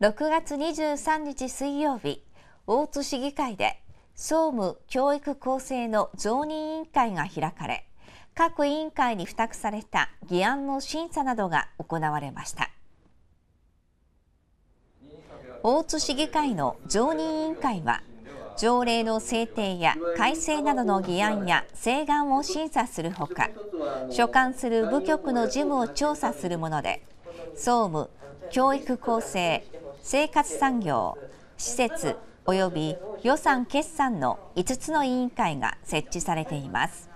6月23日水曜日大津市議会で総務教育構成の常任委員会が開かれ各委員会に付託された議案の審査などが行われました大津市議会の常任委員会は条例の制定や改正などの議案や請願を審査するほか所管する部局の事務を調査するもので総務教育構成生活産業施設及び予算決算の5つの委員会が設置されています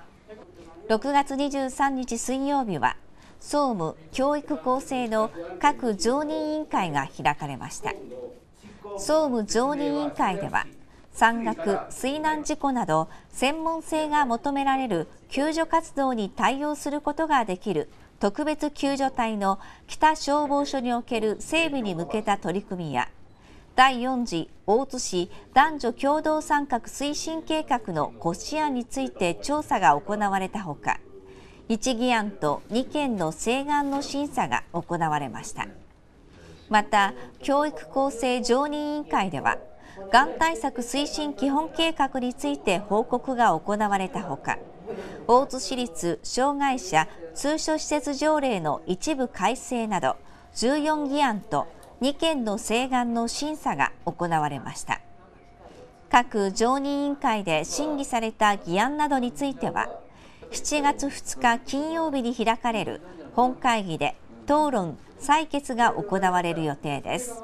6月23日水曜日は総務・教育構成の各常任委員会が開かれました総務常任委員会では山岳・水難事故など専門性が求められる救助活動に対応することができる特別救助隊の北消防署における整備に向けた取り組みや第4次大津市男女共同参画推進計画の骨子案について調査が行われたほか1議案と2件の請願の審査が行われましたまた教育厚生常任委員会ではがん対策推進基本計画について報告が行われたほか大津市立障害者通所施設条例の一部改正など14議案と2件の請願の審査が行われました各常任委員会で審議された議案などについては7月2日金曜日に開かれる本会議で討論・採決が行われる予定です。